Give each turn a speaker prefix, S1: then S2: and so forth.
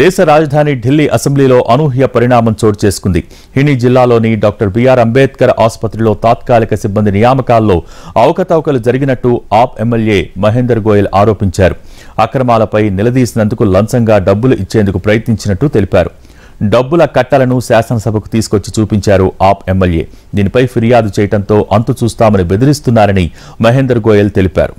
S1: దేశ రాజధాని ఢిల్లీ అసెంబ్లీలో అనూహ్య పరిణామం చోటు చేసుకుంది హిని జిల్లాలోని డాక్టర్ బిఆర్ అంబేద్కర్ ఆసుపత్రిలో తాత్కాలిక సిబ్బంది నియామకాల్లో అవకతవకలు జరిగినట్టు ఆప్ ఎమ్మెల్యే మహేందర్ గోయల్ ఆరోపించారు అక్రమాలపై నిలదీసినందుకు లంచంగా డబ్బులు ఇచ్చేందుకు ప్రయత్నించినట్టు తెలిపారు డబ్బుల కట్టలను శాసనసభకు తీసుకొచ్చి చూపించారు ఆప్ ఎమ్మెల్యే దీనిపై ఫిర్యాదు చేయడంతో అంతు చూస్తామని బెదిరిస్తున్నారని మహేందర్ గోయల్ తెలిపారు